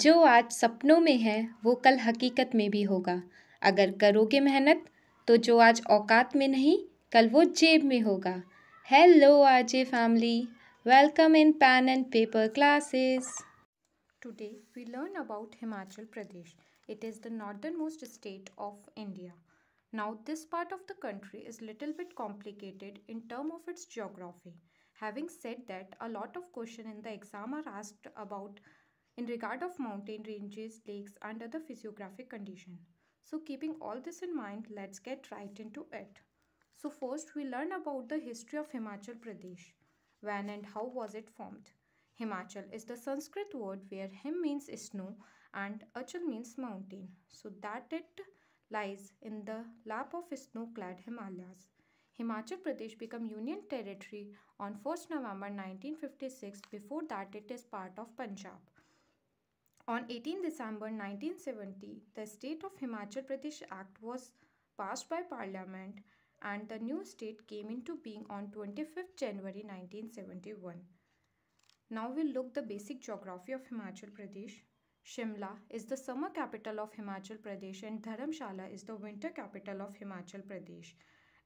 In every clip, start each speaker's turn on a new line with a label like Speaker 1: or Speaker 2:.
Speaker 1: जो आज सपनों में है वो कल हकीकत में भी होगा अगर करोगे मेहनत तो जो आज औकात में नहीं कल वो जेब में होगा हेलो आज family welcome in pen and paper classes today we learn about Himachal Pradesh it is the northern most state of India now this part of the country is little bit complicated in term of its geography having said that a lot of question in the exam are asked about in regard of mountain ranges, lakes and other physiographic condition. So keeping all this in mind, let's get right into it. So first we learn about the history of Himachal Pradesh. When and how was it formed? Himachal is the Sanskrit word where him means snow and achal means mountain. So that it lies in the lap of snow-clad Himalayas. Himachal Pradesh became Union Territory on 1st November 1956. Before that, it is part of Punjab. On 18 December 1970, the state of Himachal Pradesh Act was passed by Parliament and the new state came into being on 25 January 1971. Now we'll look the basic geography of Himachal Pradesh. Shimla is the summer capital of Himachal Pradesh and Dharamshala is the winter capital of Himachal Pradesh.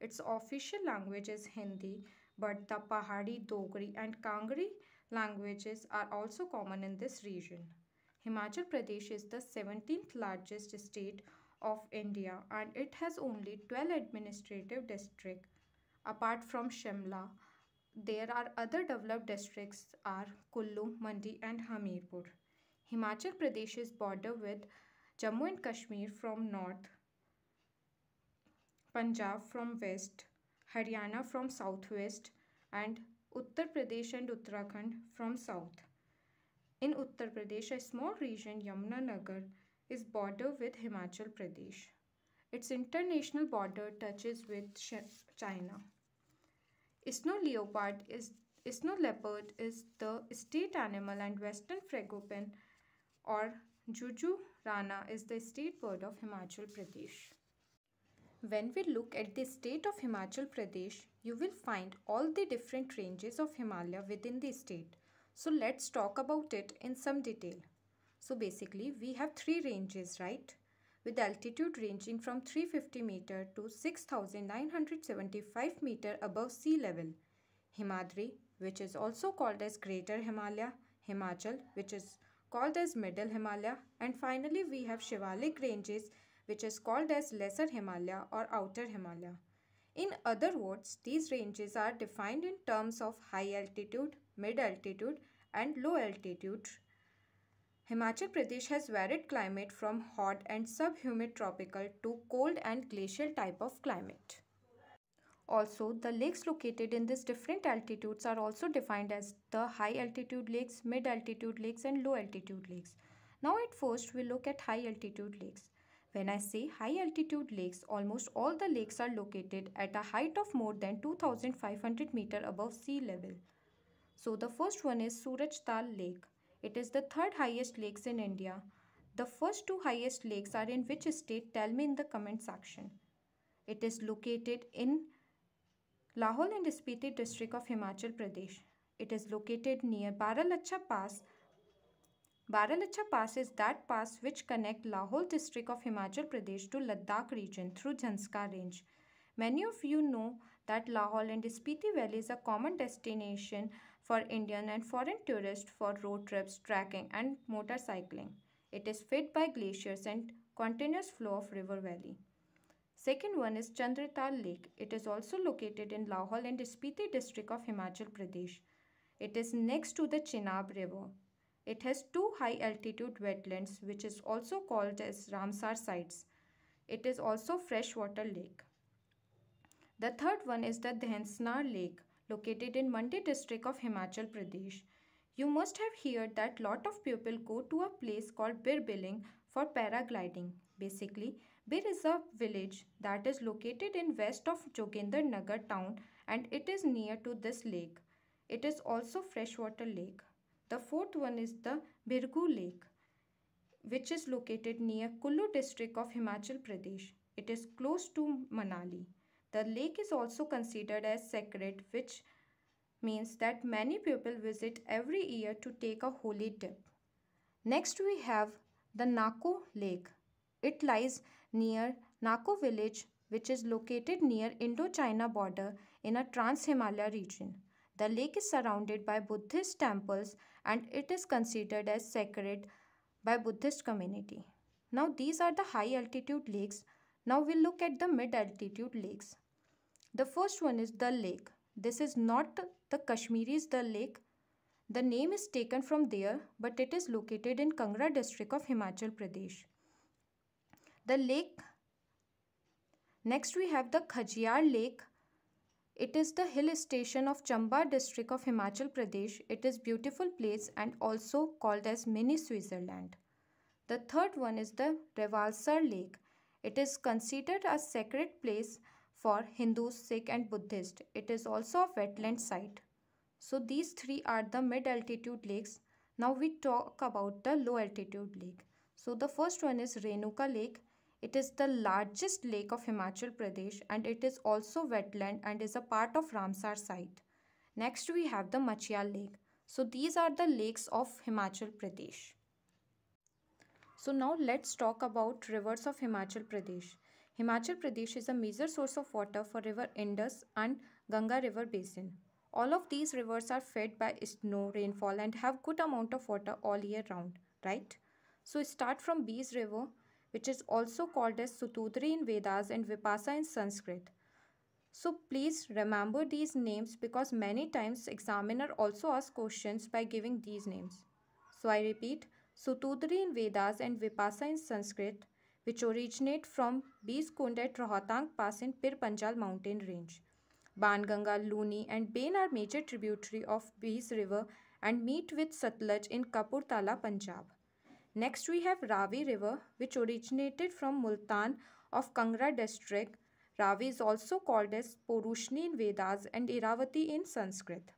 Speaker 1: Its official language is Hindi, but the Pahari, Dogri and Kangri languages are also common in this region. Himachal Pradesh is the 17th largest state of India and it has only 12 administrative districts. Apart from Shimla, there are other developed districts are Kullu, Mandi and Hamirpur. Himachal Pradesh is bordered with Jammu and Kashmir from north, Punjab from west, Haryana from southwest and Uttar Pradesh and Uttarakhand from south. In Uttar Pradesh, a small region, Nagar is border with Himachal Pradesh. Its international border touches with China. Snow leopard is snow leopard is the state animal and western frangipane or Juju rana is the state bird of Himachal Pradesh. When we look at the state of Himachal Pradesh, you will find all the different ranges of Himalaya within the state so let's talk about it in some detail. So basically we have three ranges, right? With altitude ranging from 350 meter to 6975 meter above sea level. Himadri, which is also called as Greater Himalaya, Himachal, which is called as Middle Himalaya. And finally we have Shivalik ranges, which is called as Lesser Himalaya or Outer Himalaya. In other words, these ranges are defined in terms of high altitude, mid altitude and low altitude. Himachal Pradesh has varied climate from hot and subhumid tropical to cold and glacial type of climate. Also, the lakes located in these different altitudes are also defined as the high altitude lakes, mid altitude lakes and low altitude lakes. Now at first we look at high altitude lakes. When I say high altitude lakes, almost all the lakes are located at a height of more than 2500 meter above sea level. So the first one is Suraj Tal Lake. It is the third highest lakes in India. The first two highest lakes are in which state? Tell me in the comment section. It is located in Lahol and Spiti district of Himachal Pradesh. It is located near Baralacha Pass Baralacha Pass is that pass which connect Lahore district of Himachal Pradesh to Ladakh region through Janska range. Many of you know that Lahore and Spiti Valley is a common destination for Indian and foreign tourists for road trips, trekking and motorcycling. It is fed by glaciers and continuous flow of river valley. Second one is Chandratal Lake. It is also located in Lahore and Spiti district of Himachal Pradesh. It is next to the Chenab River. It has two high altitude wetlands which is also called as Ramsar sites. It is also freshwater lake. The third one is the Dhansnar lake located in Mandi district of Himachal Pradesh. You must have heard that lot of people go to a place called Bir Billing for paragliding. Basically, Bir is a village that is located in west of Joginder Nagar town and it is near to this lake. It is also freshwater lake. The fourth one is the Birgu Lake, which is located near Kullu district of Himachal Pradesh. It is close to Manali. The lake is also considered as sacred, which means that many people visit every year to take a holy dip. Next we have the Nako Lake. It lies near Nako village which is located near Indochina border in a Trans-Himalaya region. The lake is surrounded by Buddhist temples and it is considered as sacred by Buddhist community. Now these are the high altitude lakes. Now we'll look at the mid altitude lakes. The first one is the Lake. This is not the Kashmiri's Dal Lake. The name is taken from there but it is located in Kangra district of Himachal Pradesh. The lake Next we have the Khajiar Lake it is the hill station of Chamba district of Himachal Pradesh. It is beautiful place and also called as mini Switzerland. The third one is the Revalsar Lake. It is considered a sacred place for Hindus, Sikh and Buddhist. It is also a wetland site. So these three are the mid altitude lakes. Now we talk about the low altitude lake. So the first one is Renuka Lake it is the largest lake of Himachal Pradesh and it is also wetland and is a part of Ramsar site. Next we have the Machial Lake. So these are the lakes of Himachal Pradesh. So now let's talk about rivers of Himachal Pradesh. Himachal Pradesh is a major source of water for river Indus and Ganga river basin. All of these rivers are fed by snow rainfall and have good amount of water all year round, right? So start from Bees River which is also called as sutudri in Vedas and Vipasa in Sanskrit. So please remember these names because many times examiner also asks questions by giving these names. So I repeat, sutudri in Vedas and Vipasa in Sanskrit, which originate from Biskund at Rohatang Pass in Pir Panjal mountain range. Banganga, Luni and Bain are major tributary of Bees river and meet with Satluj in Kapurtala, Punjab. Next we have Ravi River which originated from Multan of Kangra district. Ravi is also called as Porushni in Vedas and Iravati in Sanskrit.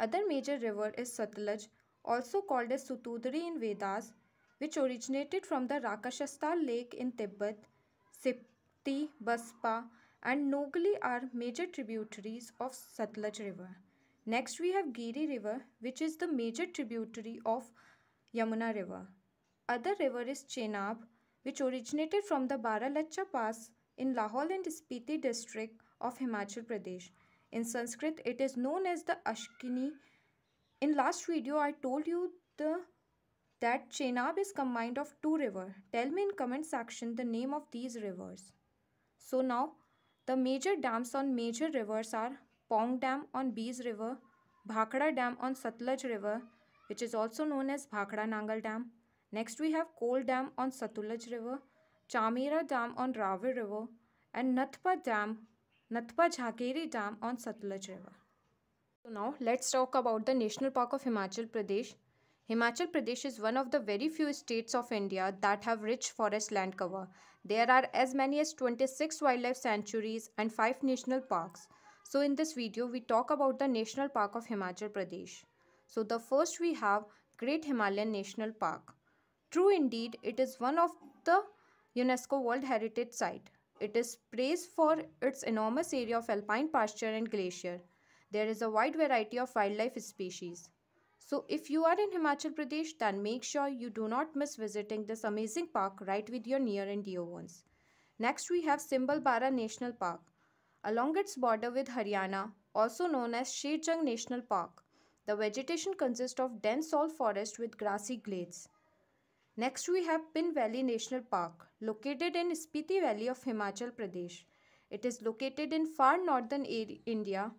Speaker 1: Other major river is Satluj also called as Sutudri in Vedas which originated from the Rakshastal lake in Tibet. Sipti, Baspa and Nogli are major tributaries of Satluj river. Next we have Giri river which is the major tributary of Yamuna River. Other river is Chenab, which originated from the Baralacha Pass in Lahore and Spiti district of Himachal Pradesh. In Sanskrit, it is known as the Ashkini. In last video, I told you the that Chenab is combined of two rivers. Tell me in comment section the name of these rivers. So now, the major dams on major rivers are Pong Dam on Bees River, Bhakra Dam on Satluj River, which is also known as Bhakra Nangal Dam. Next we have Kol Dam on Satluj River, Chamira Dam on Ravi River and Nathpa Dam, Nathpa Jhakeri Dam on Satluj River. So now let's talk about the National Park of Himachal Pradesh. Himachal Pradesh is one of the very few states of India that have rich forest land cover. There are as many as 26 wildlife sanctuaries and 5 national parks. So in this video, we talk about the National Park of Himachal Pradesh. So the first we have Great Himalayan National Park. True indeed, it is one of the UNESCO World Heritage Site. It is praised for its enormous area of alpine pasture and glacier. There is a wide variety of wildlife species. So if you are in Himachal Pradesh, then make sure you do not miss visiting this amazing park right with your near and dear ones. Next we have Simbalbara National Park. Along its border with Haryana, also known as Shirjung National Park, the vegetation consists of dense salt forest with grassy glades. Next we have Pin Valley National Park, located in Spiti Valley of Himachal Pradesh. It is located in far northern India.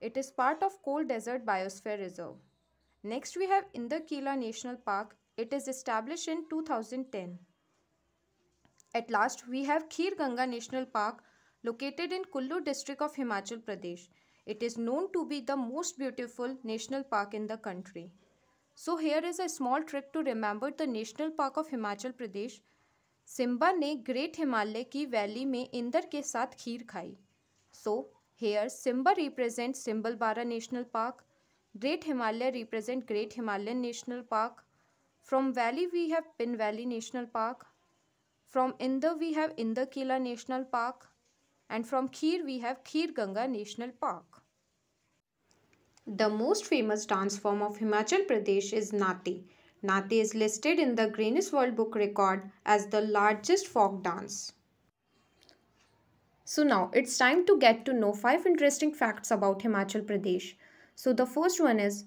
Speaker 1: It is part of Cold Desert Biosphere Reserve. Next we have Indakila National Park. It is established in 2010. At last we have Khir Ganga National Park, located in Kullu district of Himachal Pradesh. It is known to be the most beautiful national park in the country. So here is a small trick to remember the National Park of Himachal Pradesh. Simba ने great Himalaya की valley में इंदर के साथ खीर खाई so here Simba represent Simbalbara National Park great Himalaya represent Great Himalayan National Park from valley we have Pin Valley National Park from Inder we have Inderkilla National Park and from Kheer we have Kheer Ganga National Park. The most famous dance form of Himachal Pradesh is Nati. Nati is listed in the Guinness World Book Record as the largest folk dance. So now it's time to get to know 5 interesting facts about Himachal Pradesh. So the first one is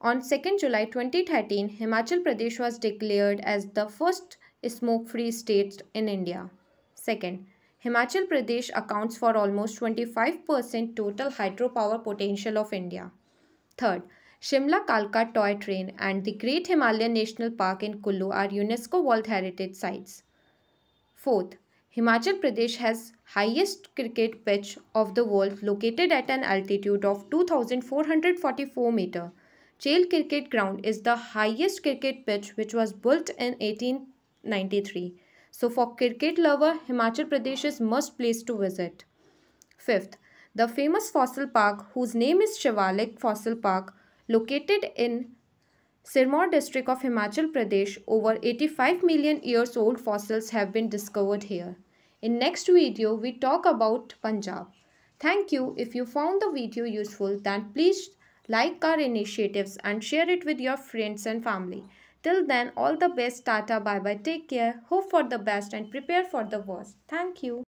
Speaker 1: on 2nd July 2013 Himachal Pradesh was declared as the first smoke free state in India. Second Himachal Pradesh accounts for almost 25% total hydropower potential of India. Third, Shimla Kalka Toy Train and the Great Himalayan National Park in Kullu are UNESCO World Heritage Sites. Fourth, Himachal Pradesh has highest cricket pitch of the world located at an altitude of 2444 meter. Jail cricket ground is the highest cricket pitch which was built in 1893. So for cricket lover, Himachal Pradesh is must place to visit. Fifth, the famous fossil park whose name is Shivalik Fossil Park located in Sirmaur district of Himachal Pradesh, over 85 million years old fossils have been discovered here. In next video, we talk about Punjab. Thank you. If you found the video useful, then please like our initiatives and share it with your friends and family. Till then, all the best. Tata, bye bye. Take care. Hope for the best and prepare for the worst. Thank you.